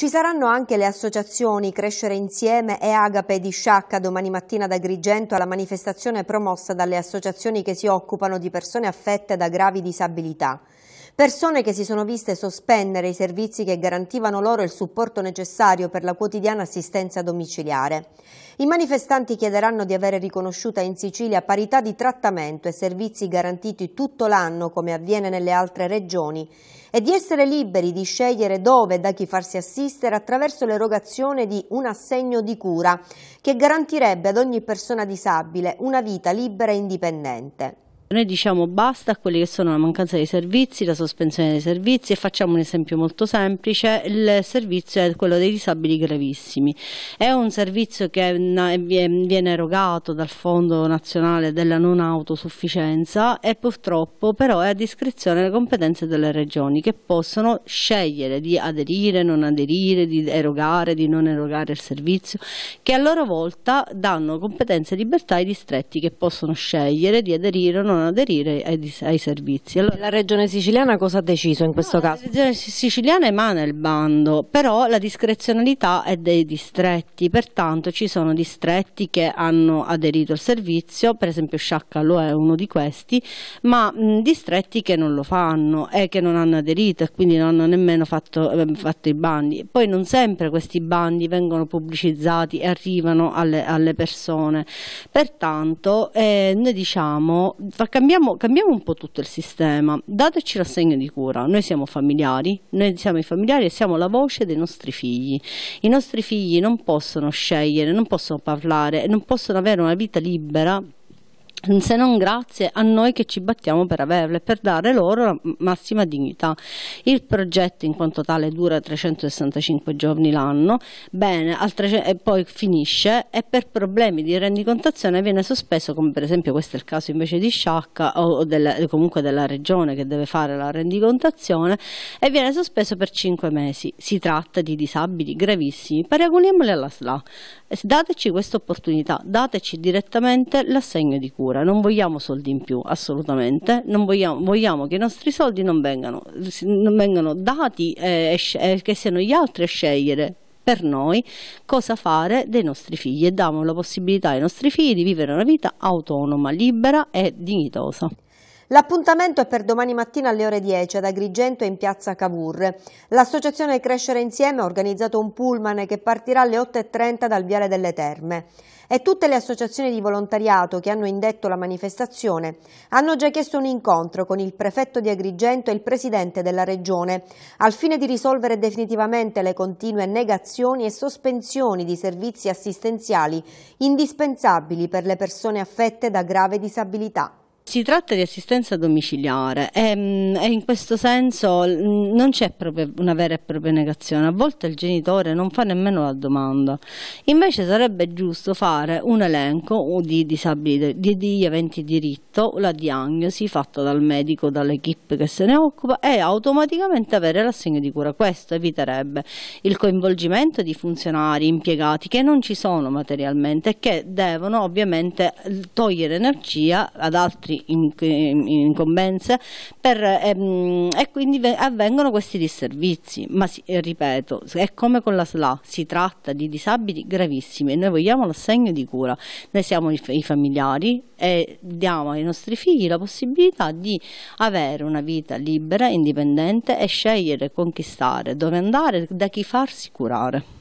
Ci saranno anche le associazioni Crescere Insieme e Agape di Sciacca domani mattina da Grigento alla manifestazione promossa dalle associazioni che si occupano di persone affette da gravi disabilità persone che si sono viste sospendere i servizi che garantivano loro il supporto necessario per la quotidiana assistenza domiciliare. I manifestanti chiederanno di avere riconosciuta in Sicilia parità di trattamento e servizi garantiti tutto l'anno come avviene nelle altre regioni e di essere liberi di scegliere dove e da chi farsi assistere attraverso l'erogazione di un assegno di cura che garantirebbe ad ogni persona disabile una vita libera e indipendente. Noi diciamo basta a quelli che sono la mancanza dei servizi, la sospensione dei servizi e facciamo un esempio molto semplice, il servizio è quello dei disabili gravissimi. È un servizio che viene erogato dal Fondo Nazionale della Non Autosufficienza e purtroppo però è a discrezione delle competenze delle regioni che possono scegliere di aderire, non aderire, di erogare, di non erogare il servizio, che a loro volta danno competenze e libertà ai distretti che possono scegliere di aderire o non potevano aderire ai, ai servizi. Allora, la regione siciliana cosa ha deciso in questo no, caso? La regione siciliana emana il bando, però la discrezionalità è dei distretti, pertanto ci sono distretti che hanno aderito al servizio, per esempio Sciacca lo è uno di questi, ma mh, distretti che non lo fanno e che non hanno aderito e quindi non hanno nemmeno fatto, ehm, fatto i bandi. Poi non sempre questi bandi vengono pubblicizzati e arrivano alle, alle persone, pertanto eh, noi diciamo cambiamo, cambiamo, un po' tutto il sistema, dateci l'assegno di cura, noi siamo familiari, noi siamo i familiari e siamo la voce dei nostri figli, i nostri figli non possono scegliere, non possono parlare, non possono avere una vita libera se non grazie a noi che ci battiamo per averle, per dare loro la massima dignità. Il progetto in quanto tale dura 365 giorni l'anno, bene, e poi finisce e per problemi di rendicontazione viene sospeso, come per esempio questo è il caso invece di Sciacca o, del, comunque della regione che deve fare la rendicontazione, e viene sospeso per 5 mesi. Si tratta di disabili gravissimi, paragoniamoli alla SLA. Dateci questa opportunità, dateci direttamente l'assegno di cura sicura, non vogliamo soldi in più, assolutamente, vogliamo, vogliamo, che i nostri soldi non vengano, non vengano dati e, e che siano gli altri a scegliere per noi cosa fare dei nostri figli e diamo la possibilità ai nostri figli di vivere una vita autonoma, libera e dignitosa. L'appuntamento è per domani mattina alle ore 10 ad Agrigento in piazza Cavour. L'associazione Crescere Insieme ha organizzato un pullman che partirà alle 8.30 dal Viale delle Terme. E tutte le associazioni di volontariato che hanno indetto la manifestazione hanno già chiesto un incontro con il prefetto di Agrigento e il presidente della regione al fine di risolvere definitivamente le continue negazioni e sospensioni di servizi assistenziali indispensabili per le persone affette da grave disabilità. Si tratta di assistenza domiciliare e, ehm, e, in questo senso non c'è proprio una vera e propria negazione, a volte il genitore non fa nemmeno la domanda, invece sarebbe giusto fare un elenco di disabili, di, di eventi diritto, la diagnosi fatta dal medico, dall'equipe che se ne occupa e automaticamente avere l'assegno di cura, questo eviterebbe il coinvolgimento di funzionari, impiegati che non ci sono materialmente e che devono ovviamente togliere energia ad altri incombenze per, ehm, e quindi avvengono questi disservizi. Ma si, eh, ripeto, è come con la SLA, si tratta di disabili gravissimi e noi vogliamo l'assegno di cura. Noi siamo i, i familiari e diamo ai nostri figli la possibilità di avere una vita libera, indipendente e scegliere, con chi stare, dove andare, da chi farsi curare.